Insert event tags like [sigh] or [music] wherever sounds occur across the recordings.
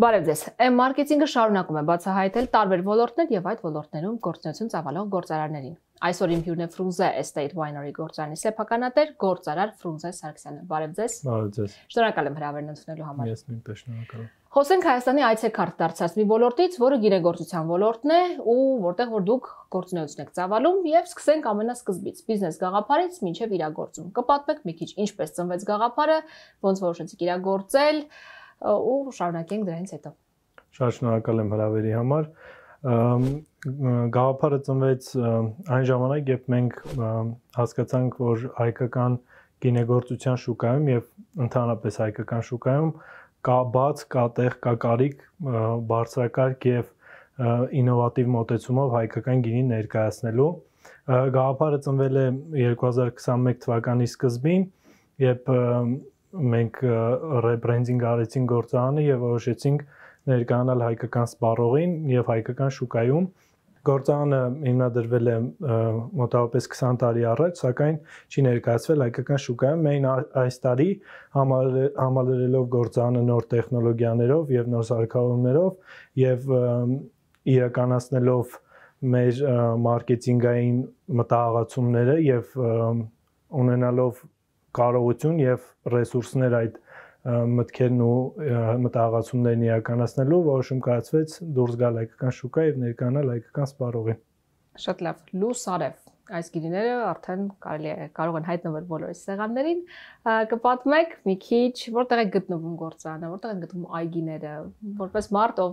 Բարև ձեզ։ Մ մարքեթինգը շարունակում է բացահայտել տարբեր ոլորտներ եւ այդ ոլորտներում գործունեություն ծավալող գործարարներին։ Այսօր իմ հյուրն է Ֆրունզե Estate Winery գործարանի սեփականատեր գործարար Ֆրունզե Սարգսյանը։ Բարև ձեզ։ Բարև ձեզ։ Շնորհակալ եմ հրավերն ընդունելու համար։ Ես նույնպես շնորհակալ եմ։ Խոսենք Հայաստանի այցեքարտ դարձած մի ոլորտից, որը գինեգործության ոլորտն է ու որտեղ որ դուք գործունեություն եք ծավալում եւ սկսենք ամենասկզբից՝ բիզնես գաղափարից մինչեւ իրագործում։ Կպատմեք մի քիչ ինչպես ծնվեց գաղափարը, ոնց որոշեցիք իրագործել, որ ու շարունակենք դրանից հետո։ Շատ շնորհակալ եմ հրավերի համար։ Գաղափարը ծնվեց այն ժամանակ, երբ մենք հասկացանք, որ հայկական գինեգործության շուկայում եւ ընդհանրապես հայկական շուկայում կա բաց, կա տեղ, կա կարիք բարձրակարգ եւ ինովատիվ մոտեցումով հայկական գինի ներկայացնելու գաղափարը ծնվել է 2021 թվականի սկզբին, երբ մենք ռեբրենդինգ արեցինք գործարանը եւ որոշեցինք ներկայանալ հայկական սպառողին եւ հայկական շուկայում գործանը հիմնադրվել է մոտավորապես 20 տարի առաջ, սակայն չի ներկայացվել հայկական շուկայում։ Մենք այս տարի համալրելով գործանը նոր տեխնոլոգիաներով եւ նոր սարքավորումներով եւ իրականացնելով մեր մարքեթինգային մտահղացումները եւ ունենալով կարողություն եւ ռեսուրսներ այդ մտքերն ու մտահղացումներն իրականացնելու որոշում կայացվեց դուրս գալ հայկական շուկա եւ ներկանալ հայկական սպառողին։ Շատ լավ։ Լուս արև այս գինիները արդեն կարելի է կարող են հայտնվել բոլորի սեղաններին։ Կպատմեք մի քիչ որտեղ է գտնվում գործարանը, որտեղ են գտնվում այգիները, որպես մարդ ով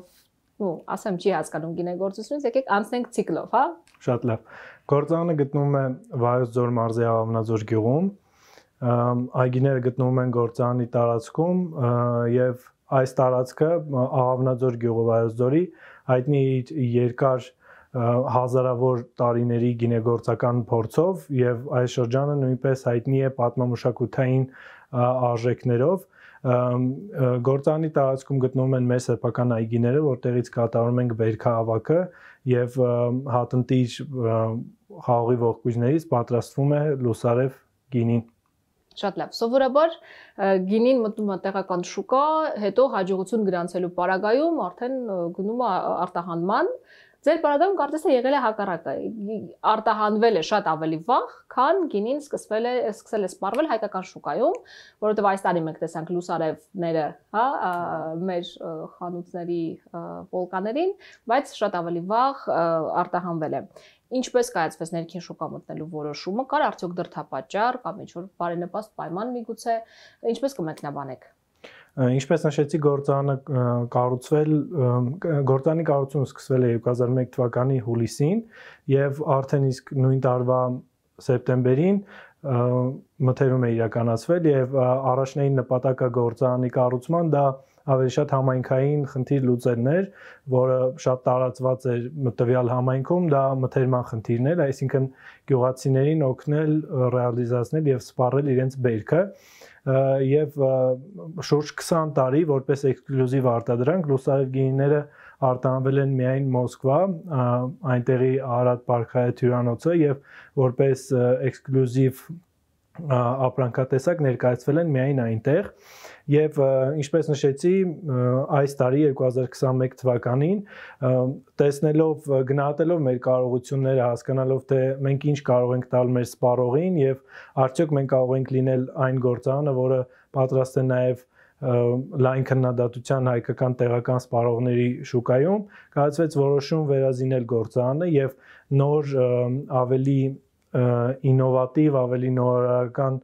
ու ասեմ չի հասկանում գինեգործությունից, եկեք անցնենք ցիկլով, հա։ Շատ լավ։ Գործարանը գտնվում է Վայոց Ձոր մարզի Ավանաձոր գյուղում, այգիները գտնվում են Գործարանի տարածքում եւ այս տարածքը Աղավնաձոր գյուղավայրձորի հայտնի երկար հազարավոր տարիների գինեգործական փորձով եւ այս շրջանը նույնպես հայտնի է պատմամշակութային արժեքներով գործանի տարածքում գտնվում են մեր սեփական այգիները, որտեղից կատարում ենք բերքահավաքը եւ հատնտիչ խաղողի ողկույզներից պատրաստվում է լուսարև գինին։ Շատ լավ։ Սովորաբար գինին մտնում է տեղական շուկա, հետո հաջողություն գրանցելու պարագայում արդեն գնում է արտահանման։ Ձեր պարագայում կարծես է եղել է հակառակը։ Արտահանվել է շատ ավելի վաղ, քան գինին սկսվել է սկսել է սպառվել հայկական շուկայում, որովհետև այս տարի մենք տեսանք լուսարևները, հա, մեր խանութների վոլկաներին, բայց շատ ավելի վաղ արտահանվել է ինչպես կայացվեց ներքին շուկա մտնելու որոշումը, կար արդյոք դրթապաճառ կամ ինչ որ բարենպաստ պայման միգուցե, ինչպես կմեկնաբանեք ինչպես նշեցի գործանը կառուցվել գործանի կառուցումը սկսվել է 2001 թվականի հուլիսին եւ արդեն իսկ նույն տարվա սեպտեմբերին մթերում է իրականացվել եւ առաջնային նպատակը գործանի կառուցման դա և, ավելի շատ համայնքային խնդիր լուծելներ, որը շատ տարածված էր տվյալ համայնքում, դա մթերման խնդիրն էր, այսինքն գյուղացիներին օգնել ռեալիզացնել եւ սպառել իրենց բերքը եւ շուրջ 20 տարի որպես էքսկլյուզիվ արտադրանք լուսարև գինիները արտանվել են միայն Մոսկվա, այնտեղի Արադ պարքայա հյուրանոցը եւ որպես էքսկլյուզիվ ապրանքատեսակ ներկայացվել են միայն այնտեղ եւ ինչպես նշեցի այս տարի 2021 թվականին տեսնելով գնահատելով մեր կարողությունները հասկանալով թե մենք ինչ կարող ենք տալ մեր սպառողին եւ արդյոք մենք կարող ենք լինել այն գործարանը որը պատրաստ է նաեւ լայն քննադատության հայկական տեղական սպառողների շուկայում կայացվեց որոշում վերազինել գործարանը եւ նոր ավելի ինովատիվ, ավելի նորարարական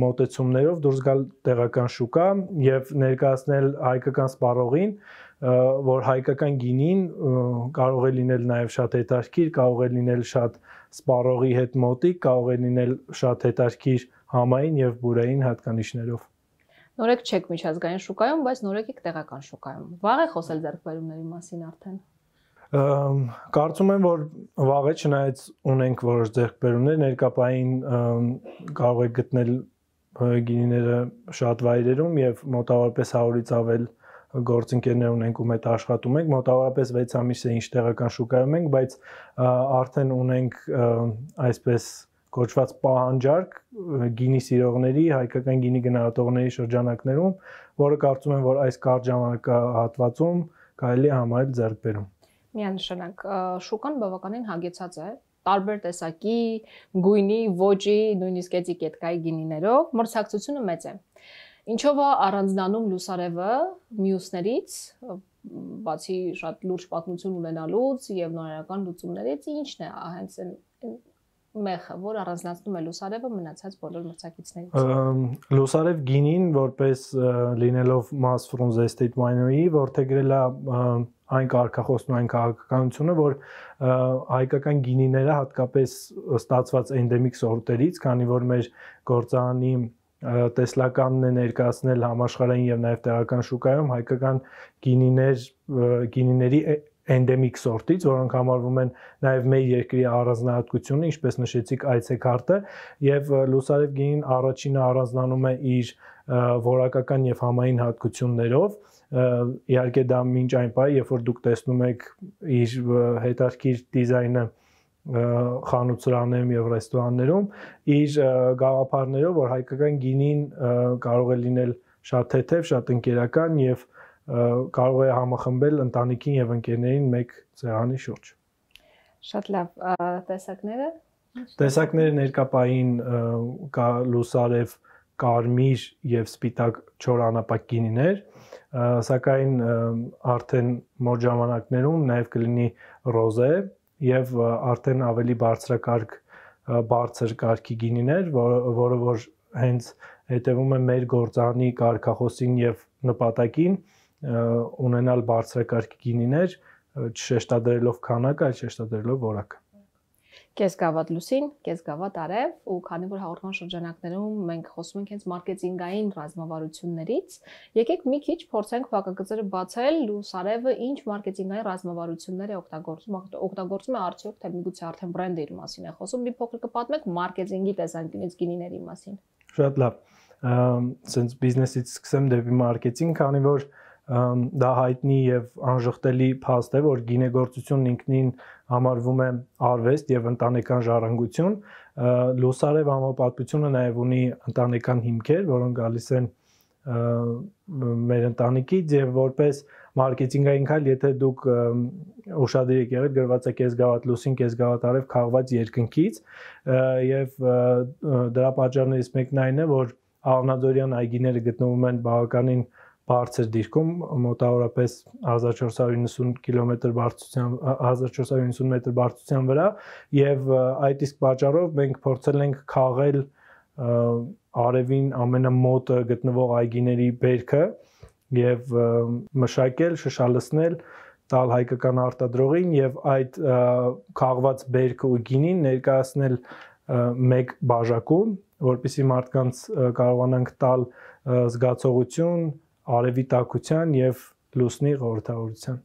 մոտեցումներով դուրս գալ տեղական շուկա եւ ներկայացնել հայկական սպառողին, որ հայկական գինին կարող է լինել նաեւ շատ հետաքրքիր, կարող է լինել շատ սպառողի հետ մոտիկ, կարող է լինել շատ հետաքրքիր համային եւ բուրային հատկանիշներով։ Նորեկ չեք միջազգային շուկայում, բայց նորեկ եք տեղական շուկայում։ Վաղ է խոսել ձեռքբերումների մասին արդեն։ Կարծում եմ, որ վաղը չնայած ունենք որոշ ձեռքբերումներ, ներկապային կարող եք գտնել գինիները շատ վայրերում եւ մոտավորապես 100-ից ավել գործընկերներ ունենք, ում հետ աշխատում ենք, մոտավորապես 6 ամիս է ինչ տեղական շուկայում ենք, բայց արդեն ունենք այսպես կոչված պահանջարկ գինի սիրողների, հայկական գինի գնահատողների շրջանակներում, որը կարծում եմ, որ այս կարճ ժամանակահատվածում կարելի է համարել ձեռքբերում միանշանակ շուկան բավականին հագեցած է տարբեր տեսակի գույնի, ոճի, նույնիսկ էտիկետկայի գինիներով մրցակցությունը մեծ է։ Ինչով է առանձնանում լուսարևը մյուսներից բացի շատ լուրջ պատմություն ունենալուց եւ նորարարական լուծումներից ինչն է հենց այն մեխը, որ առանձնացնում է լուսարևը մնացած բոլոր մրցակիցներից։ Լուսարև գինին, որպես լինելով mass from the state winery, որթեգրել է այն կարգախոսն ու այն քաղաքականությունը, որ հայկական գինիները հատկապես ստացված էնդեմիկ սորտերից, քանի որ մեր գործարանի տեսլականն է ներկայացնել համաշխարհային եւ նաեւ տեղական շուկայում հայկական գինիներ գինիների endemic sort-ից, որոնք համարվում են նաև մեր երկրի առանձնահատկությունը, ինչպես նշեցիք այցեքարտը, եւ լուսարև գինին առաջինը առանձնանում է իր որակական եւ համային հատկություններով իհարկե դա մինչ այն պահ, երբ որ դուք տեսնում եք իր հետարքիր դիզայնը խանութրաներում եւ ռեստորաններում իր գաղափարներով, որ հայկական գինին կարող է լինել շատ թեթև, շատ ընկերական եւ և կարող է համախմբել ընտանիքին եւ ընկերներին մեկ սեղանի շուրջ։ Շատ լավ, տեսակները։ Տեսակները ներկապային կա լուսարև, կարմիր եւ սպիտակ չոր անապակ գինիներ, սակայն արդեն մոտ ժամանակներում նաեւ կլինի ռոզե եւ արդեն ավելի բարձրակարգ բարձր կարգի գինիներ, որը որ հենց հետևում է մեր գործանի կարգախոսին եւ նպատակին, որ, ունենալ բարձրակարգ գինիներ, չշեշտադրելով քանակը, այլ շեշտադրելով որակը կես գավաթ լուսին, կես գավաթ արև ու քանի որ հաղորդման շրջանակներում մենք խոսում ենք հենց մարքեթինգային ռազմավարություններից, եկեք մի քիչ փորձենք փակագծերը բացել լուս արևը ինչ մարքեթինգային ռազմավարություններ է օգտագործում, օգտագործում է արդյոք թե միգուցե արդեն բրենդի իր մասին է խոսում, մի փոքր կպատմեք մարքեթինգի տեսանկյունից գինիների մասին։ Շատ լավ։ Սենց բիզնեսից սկսեմ դեպի մարքեթինգ, քանի որ դա հայտնի եւ անժխտելի փաստ է, որ գինեգործությունն ինքնին համարվում է արվեստ եւ ընտանեկան ժառանգություն։ Լուսարև համապատմությունը նաեւ ունի ընտանեկան հիմքեր, որոնք գալիս են մեր ընտանիքից եւ որպես մարքեթինգային քայլ, եթե դուք ուշադիր եք եղել, գրված է կես գավաթ լուսին, կես գավաթ արև քաղված երկնքից եւ դրա պատճառներից մեկն այն է, որ Աղնաձորյան այգիները գտնվում են բավականին բարձր դիրքում մոտավորապես 1490 կիլոմետր բարձրության 1490 հա, մետր բարձրության վրա եւ այդ իսկ պատճառով մենք փորձել ենք քաղել արևին ամենամոտը գտնվող այգիների բերքը եւ մշակել, շշալցնել, տալ հայկական արտադրողին եւ այդ քաղված բերքը ու գինին ներկայացնել մեկ բաժակում, որտիսի մարդկանց կարողանանք տալ զգացողություն, արևի տաքության եւ լուսնի խորհրդավորության։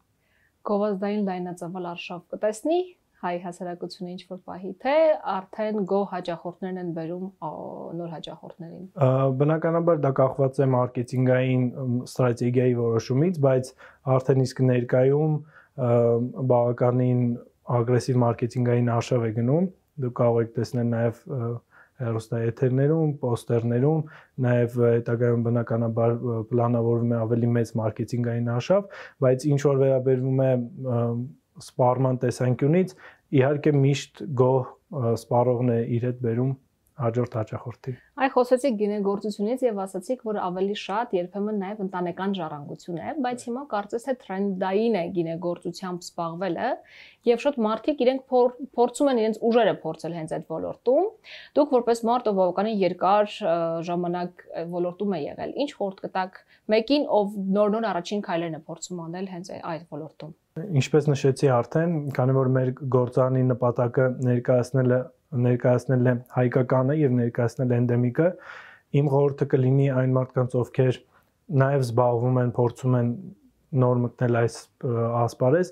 Գովազդային լայնածավալ արշավ կտեսնի հայ հասարակությունը ինչ որ պահի թե արդեն գո հաջախորդներն են վերում նոր հաջախորդներին։ Բնականաբար դա կախված է մարքեթինգային ստրատեգիայի որոշումից, բայց արդեն իսկ ներկայում բավականին ագրեսիվ մարքեթինգային արշավ է գնում։ Դու կարող եք տեսնել նաև հեռուստաեթերներում, պոստերներում, նաև հետագայում բնականաբար պլանավորվում է ավելի մեծ մարքեթինգային հաշավ, բայց ինչ որ վերաբերվում է սպառման տեսանկյունից, իհարկե միշտ գոհ սպառողն է իր հետ բերում հաջորդ հաճախորդի։ Այ խոսեցիք գինեգործությունից եւ ասացիք, որ ավելի շատ երբեմն նաեւ ընտանեկան ժառանգություն է, բայց հիմա կարծես թե տրենդային է գինեգործությամբ սպաղվելը եւ շատ մարդիկ իրենք փոր, փորձում են իրենց ուժերը փորձել հենց այդ ոլորտում։ Դուք որպես մարդ ով բավականին երկար ժամանակ ոլորտում է եղել, ինչ խորտ կտակ մեկին, ով նոր-նոր առաջին քայլերն է փորձում անել հենց այդ ոլորտում։ Ինչպես նշեցի արդեն, քանի որ մեր գործարանի նպատակը ներկայացնելը ներկայացնել է հայկականը եւ ներկայացնել էնդեմիկը, իմ խորհուրդը կլինի այն մարդկանց, ովքեր նաեւ զբաղվում են, փորձում են նոր մտնել այս ասպարեզ,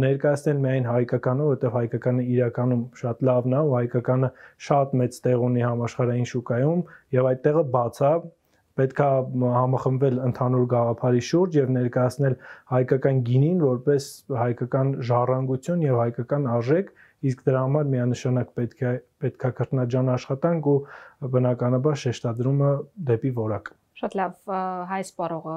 ներկայացնել միայն հայկականը, որովհետև հայկականը իրականում շատ լավն է ու հայկականը շատ մեծ տեղ ունի համաշխարհային շուկայում եւ այդ տեղը բաց է պետք է համախմբվել ընդհանուր գաղափարի շուրջ եւ ներկայացնել հայկական գինին որպես հայկական ժառանգություն եւ հայկական արժեք, իսկ դրա համար միանշանակ պետք է պետքա կրտնաջան աշխատանք ու բնականաբար շեշտադրումը դեպի որակ։ Շատ լավ, հայ սպառողը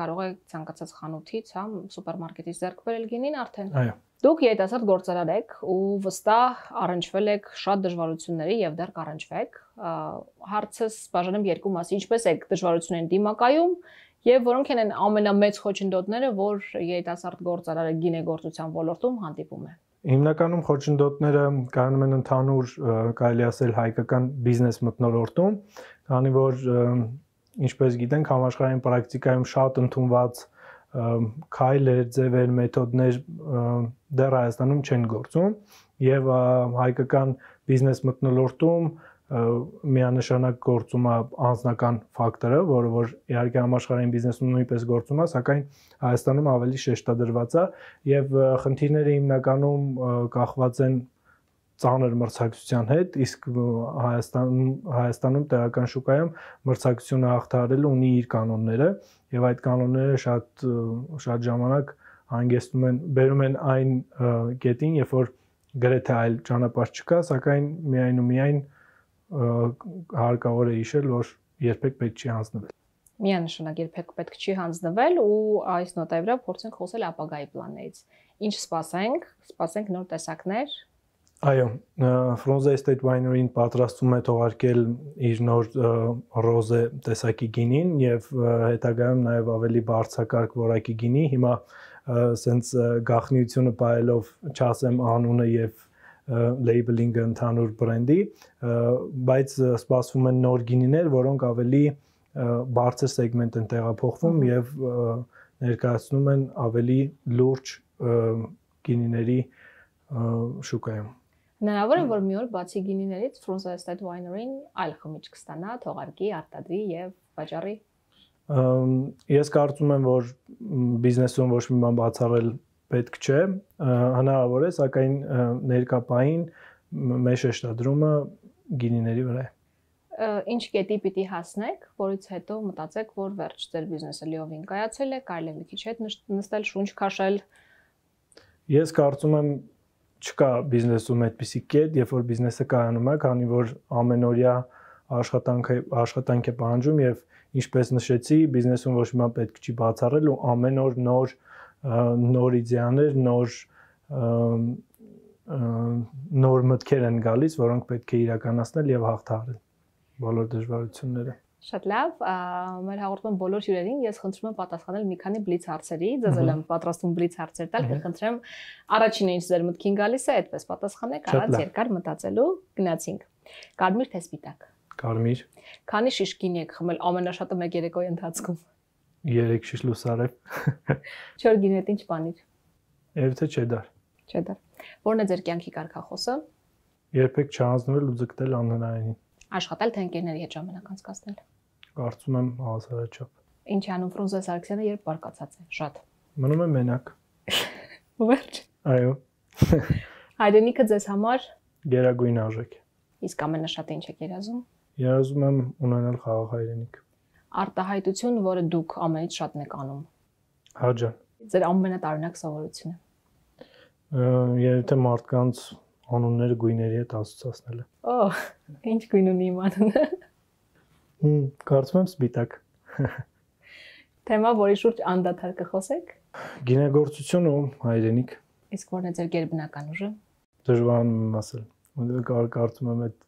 կարող է ցանկացած խանութից, հա, սուպերմարկետից ձեռք բերել գինին արդեն։ Այո։ Դուք երիտասարդ գործարար եք ու վստահ առնչվել եք շատ դժվարությունների եւ դեռ կառնչվեք։ Հարցս բաժանում երկու մասի, ինչպես եք դժվարություններին դիմակայում եւ որոնք են ամենամեծ խոչընդոտները, որ երիտասարդ գործարարը գինեգործության ոլորտում հանդիպում է։ Հիմնականում խոչընդոտները կանում են ընդհանուր կարելի ասել հայկական բիզնես մտնոլորտում, քանի որ ինչպես գիտենք, համաշխարհային պրակտիկայում շատ ընդունված քայլեր, ձևեր, մեթոդներ դեռ Հայաստանում չեն գործում եւ հայկական բիզնես մտնոլորտում միանշանակ գործում է անձնական ֆակտորը, որը որ իհարկե համաշխարհային բիզնեսում նույնպես գործում է, սակայն Հայաստանում ավելի շեշտադրված է եւ խնդիրները հիմնականում կախված են ծանր մրցակցության հետ, իսկ Հայաստանում Հայաստանում տեղական շուկայում մրցակցությունը հաղթարել ունի իր կանոնները եւ այդ կանոնները շատ շատ ժամանակ հանգեցնում են բերում են այն գետին, երբ որ գրեթե այլ ճանապարհ չկա, սակայն միայն ու միայն մի հարկավոր է հիշել, որ երբեք պետք չի հանձնվել։ Միանշանակ երբեք պետք չի հանձնվել ու այս նոտայի վրա փորձենք խոսել ապագայի պլաններից։ Ինչ սպասենք, սպասենք նոր տեսակներ։ Այո, Fronze Estate Winery-ն պատրաստվում է թողարկել իր նոր ռոզե տեսակի գինին եւ հետագայում նաեւ ավելի բարձրակարգ որակի գինի։ Հիմա սենց գախնիությունը ողելով չասեմ անունը եւ լեյբլինգը ընդհանուր բրենդի, բայց սպասվում են նոր գինիներ, որոնք ավելի բարձր սեգմենտ են տեղափոխվում եւ ներկայացնում են ավելի լուրջ գինիների շուկայում։ Հնարավոր է, որ մի օր բացի գինիներից Frunze Estate Winery-ն այլ խմիչք կստանա, թողարկի, արտադրի եւ վաճառի։ Ես կարծում եմ, որ բիզնեսում ոչ մի բան բացառել պետք չէ, հնարավոր է, սակայն ներկապային մեջ շեշտադրումը գինիների վրա է ինչ կետի պիտի հասնեք, որից հետո մտածեք, որ վերջ ձեր բիզնեսը լիովին կայացել է, կարելի է մի քիչ հետ նստել, շունչ քաշել։ Ես կարծում եմ չկա բիզնեսում այդպիսի կետ, երբ որ բիզնեսը կայանում է, քանի որ ամենօրյա աշխատանքը աշխատանք է պահանջում եւ ինչպես նշեցի, բիզնեսում ոչ մի բան պետք չի բացառել ու ամեն օր նոր նոր իդեաներ, նոր նոր մտքեր են գալիս, որոնք պետք է իրականացնել եւ հաղթահարել բոլոր դժվարությունները։ Շատ լավ, մեր հաղորդման բոլոր հյուրերին ես խնդրում եմ պատասխանել մի քանի բլից հարցերի։ Ձեզ էլ եմ պատրաստում բլից հարցեր տալ, կխնդրեմ առաջինը ինչ ձեր մտքին գալիս է, այդպես պատասխանեք, առած երկար մտածելու գնացինք։ Կարմիր թե սպիտակ։ Կարմիր։ Քանի շիշ գինի եք խմել ամենաշատը 1 երեկոյի ընթացքում։ 3 շիշ լուսարև։ 4 [laughs] գինետ ինչ բանիր։ Երևի չեդար։ Չեդար։ Որն է ձեր կյանքի կարգախոսը։ Երբեք չհանձնվել ու ձգտել անհնարինին։ Աշխատել թե ընկերների հետ ժամանակ անցկացնել։ Կարծում եմ հասարաչափ։ Ինչ անում Ֆրունզե Սարգսյանը երբ բարկացած է։ Շատ։ Մնում է մենակ։ [laughs] Վերջ։ Այո։ [laughs] Հայրենիքը ձեզ համար գերագույն արժեք։ Իսկ ամենաշատը ինչ եք երազում։ Երազում եմ ունենալ խաղաղ հայրենիք արտահայտություն, որը դուք ամենից շատն եք անում։ Հա ջան։ Ձեր ամենատարօրինակ սովորությունը։ Եթե մարդկանց անունները գույների հետ ասոցացնելը։ Օհ, ինչ գույն ունի իմ անունը։ Հմ, կարծում եմ սպիտակ։ Թեմա, որի շուրջ անդադար կխոսեք։ Գինեգործություն ու հայրենիք։ Իսկ որն է ձեր գերբնական ուժը։ Դժվար ասել։ Մոդել կար կարծում եմ այդ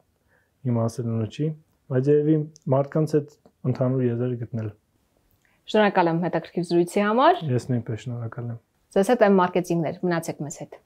իմ ասելունը չի, բայց երևի մարդկանց այդ ընդհանուր եզրը գտնել։ Շնորհակալ եմ հետաքրքիր զրույցի համար։ Ես նույնպես շնորհակալ եմ։ Ձեզ հետ եմ մարքեթինգներ, մնացեք մեզ հետ։